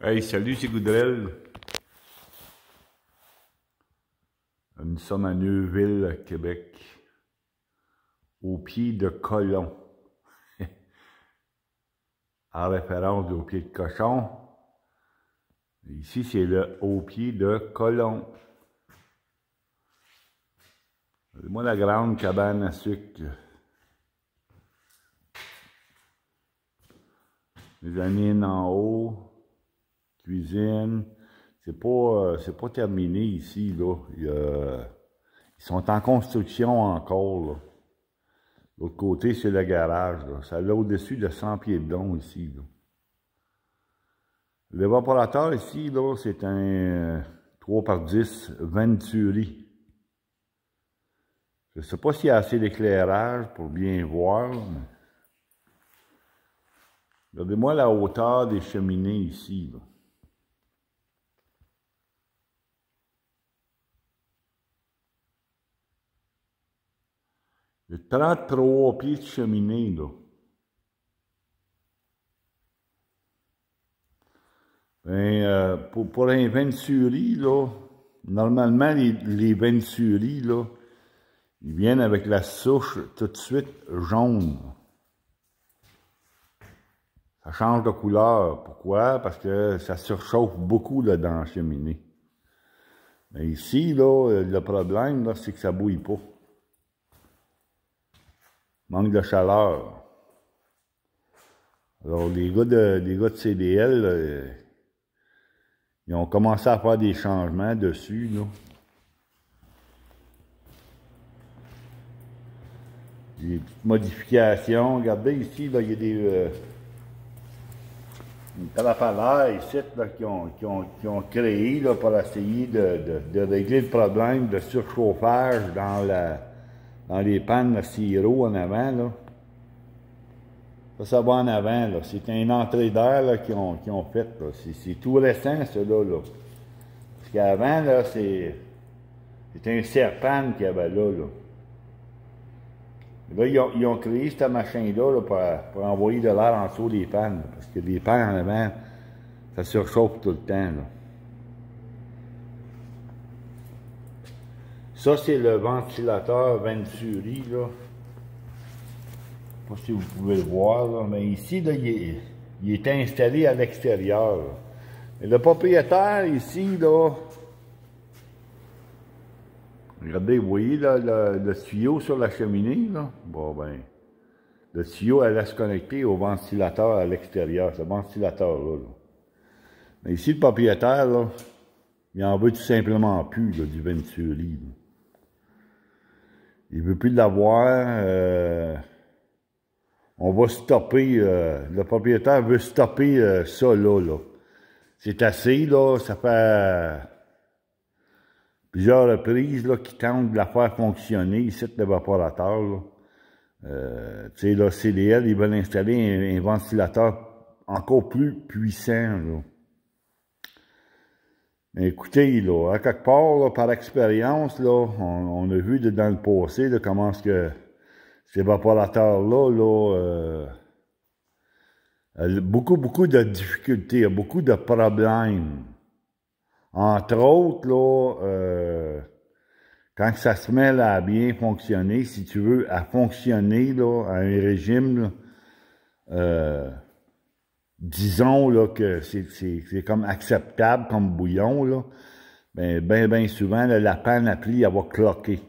Hey, salut, c'est Goudrel. Nous sommes à Neuville, Québec, au pied de colon en référence au pied de cochon. Ici, c'est le au pied de colon Moi, la grande cabane à sucre. Les amines en haut cuisine. C'est pas, euh, c'est pas terminé ici, là. ils sont en construction encore, L'autre côté, c'est le garage, Ça là au-dessus de 100 pieds de long, ici, L'évaporateur, ici, c'est un 3 euh, par 10 Venturi. Je sais pas s'il y a assez d'éclairage pour bien voir, Regardez-moi la hauteur des cheminées ici, Le traître trois pieds de cheminée, ben, euh, pour, pour, un venturi, là, normalement, les, les là, ils viennent avec la souche tout de suite jaune. Ça change de couleur. Pourquoi? Parce que ça surchauffe beaucoup là, dans la cheminée. Mais ici, là, le problème, c'est que ça bouille pas manque de chaleur. Alors, les gars de, les gars de CDL, euh, ils ont commencé à faire des changements dessus, là. Des petites modifications. Regardez ici, là, il y a des... Euh, une ici, là, qui ont, qui ont, qui ont créé, là, pour essayer de, de régler le problème de surchauffage dans la dans les pannes de siro en avant, là. Ça, ça va en avant, là. C'est une entrée d'air, qu'ils ont, qui ont C'est tout récent, cela, là. Parce qu'avant, là, c'est... C'est un serpent qu'il y avait là, là. Là, ils ont, ils ont créé cette machine là pour, pour, envoyer de l'air en dessous des pannes. parce que les pannes en avant, ça surchauffe tout le temps. Là. Ça, c'est le ventilateur Venturi, là. Je ne sais pas si vous pouvez le voir, mais ici, là, il, est, installé à l'extérieur. Le propriétaire, ici, là, regardez, vous voyez le, tuyau sur la cheminée, là? Bon, ben, le tuyau elle se connecter au ventilateur à l'extérieur, ce ventilateur-là. Mais ici, le propriétaire, là, il en veut tout simplement plus du Venturi. Il veut plus l'avoir. Euh, on va stopper, euh, le propriétaire veut stopper euh, ça là, là. C'est assez, là, ça fait plusieurs reprises là, qui de la faire fonctionner ici, l'évaporateur. Euh, tu sais, là, CDL, ils veulent installer un, ventilateur encore plus puissant. Là. Écoutez, là, à quelque part, par expérience, là, on, a vu de, dans le passé comment ce que cet évaporateur-là, euh, beaucoup, beaucoup de difficultés, beaucoup de problèmes. Entre autres, euh, quand ça se met à bien fonctionner, si tu veux, à fonctionner à un régime, euh, disons là, que c'est comme acceptable comme bouillon, là, bien, ben ben souvent, la panne plis elle va cloquer.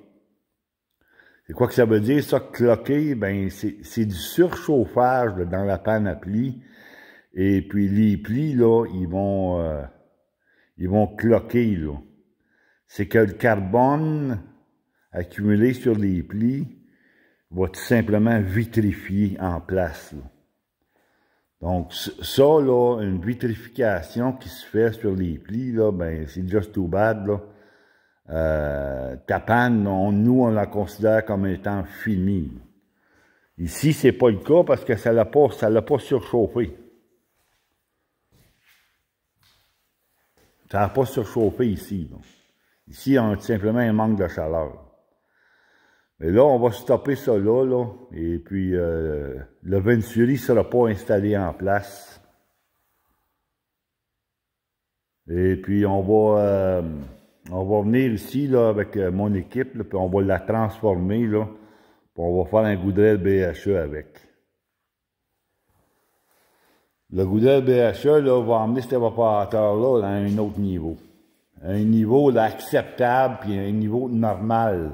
C'est quoi que ça veut dire, ça, cloquer? Ben, c'est du surchauffage dans la panne à plis. Et puis les plis, là, ils vont, euh, ils vont cloquer, là. C'est que le carbone accumulé sur les plis va tout simplement vitrifier en place, là. Donc, ça, là, une vitrification qui se fait sur les plis, là, ben, c'est just too bad, là. Euh, ta nous, on la considère comme étant finie. Ici, c'est pas le cas parce que ça l'a pas, ça l'a pas surchauffé. Ça n'a pas surchauffé ici. Ici, on a simplement un manque de chaleur. Et là, on va stopper ça là, et puis euh, le Venturi ne sera pas installé en place. Et puis on va, euh, on va venir ici là, avec euh, mon équipe, puis on va la transformer, là, puis on va faire un goudrel BHE avec. Le goudrel BHE va emmener cet évaporateur-là à un autre niveau. Un niveau acceptable, puis un niveau normal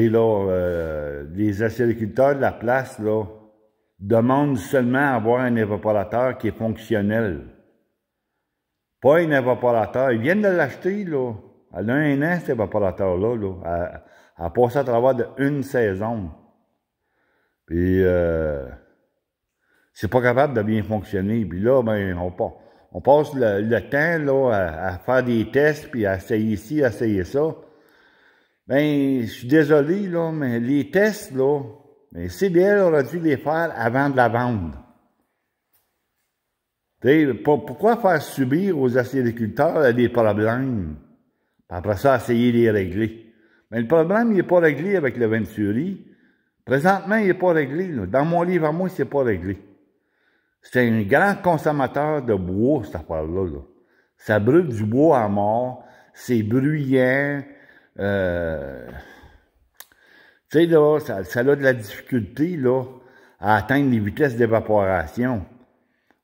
là, euh, les acériculteurs de la place, là, demandent seulement à avoir un évaporateur qui est fonctionnel. Pas un évaporateur. Ils viennent de l'acheter, là. Elle a un an, cet évaporateur-là, là. passer à travers de une saison. Puis, euh, c'est pas capable de bien fonctionner. Puis là, ben, on passe le, temps à, à, faire des tests, puis à essayer ci, à essayer ça. Ben, je suis désolé, là, mais les tests, là, mais ben, CBL aurait dû les faire avant de la vendre. pourquoi faire subir aux agriculteurs des problèmes? Ben, après ça, essayer de les régler. Mais le problème, il n'est pas réglé avec le Venturi. Présentement, il n'est pas réglé. Dans mon livre à moi, c'est pas réglé. C'est un grand consommateur de bois, cette affaire Là. Ça brûle du bois à mort, c'est bruyant, euh, tu sais, là, ça, a de la difficulté, là, à atteindre les vitesses d'évaporation.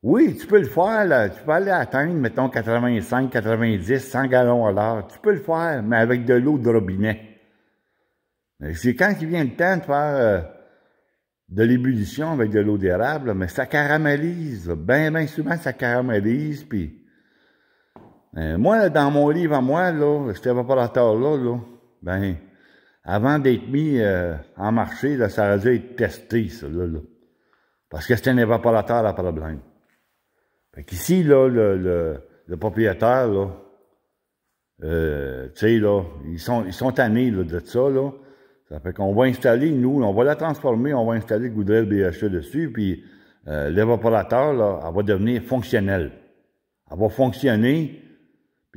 Oui, tu peux le faire, là. Tu peux aller atteindre, mettons, 85, 90, 100 gallons à l'heure. Tu peux le faire, mais avec de l'eau de robinet. C'est quand il vient le temps de faire euh, de l'ébullition avec de l'eau d'érable, mais ça caramélise. bien bien souvent, ça caramélise, puis euh, moi, dans mon livre à moi, là, évaporateur là, là, ben, avant d'être mis euh, en marché, ça a dû être testé, ça, là, Parce que c'est un évaporateur à problème. Fait qu'ici, le, le, le, propriétaire, là, euh, tu sais, là, ils sont, ils sont tannés, de ça, là. Ça fait qu'on va installer, nous, on va la transformer, on va installer le goudrel BHE dessus, puis l'évaporateur, là, elle va devenir fonctionnelle. Elle va fonctionner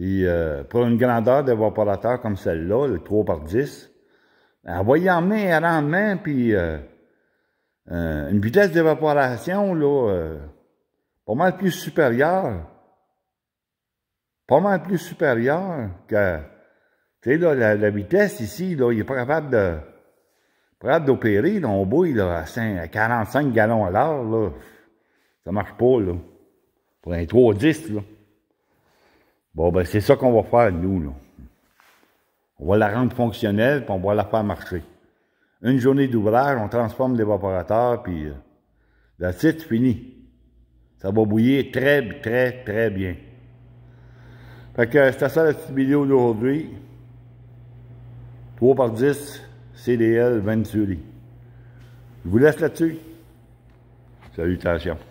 puis euh, pour une grandeur d'évaporateur comme celle-là, le 3 par 10, ben, elle va y emmener un rendement, puis euh, euh, une vitesse d'évaporation, là, pas mal plus supérieure. Pas mal plus supérieure que. Tu sais, là, la, vitesse ici, là, il est pas capable de. d'opérer, là, on bouille, à, 45 gallons à l'heure, là. Ça marche pas, là. Pour un 3-10, là. Bon, ben, c'est ça qu'on va faire, nous, là. On va la rendre fonctionnelle, puis on va la faire marcher. Une journée d'ouvrage, on transforme l'évaporateur, puis la euh, site fini. Ça va bouillir très, très, très bien. Fait que c'était ça la petite vidéo d'aujourd'hui. 3 par 10, CDL Venturi. Je vous laisse là-dessus. Salutations.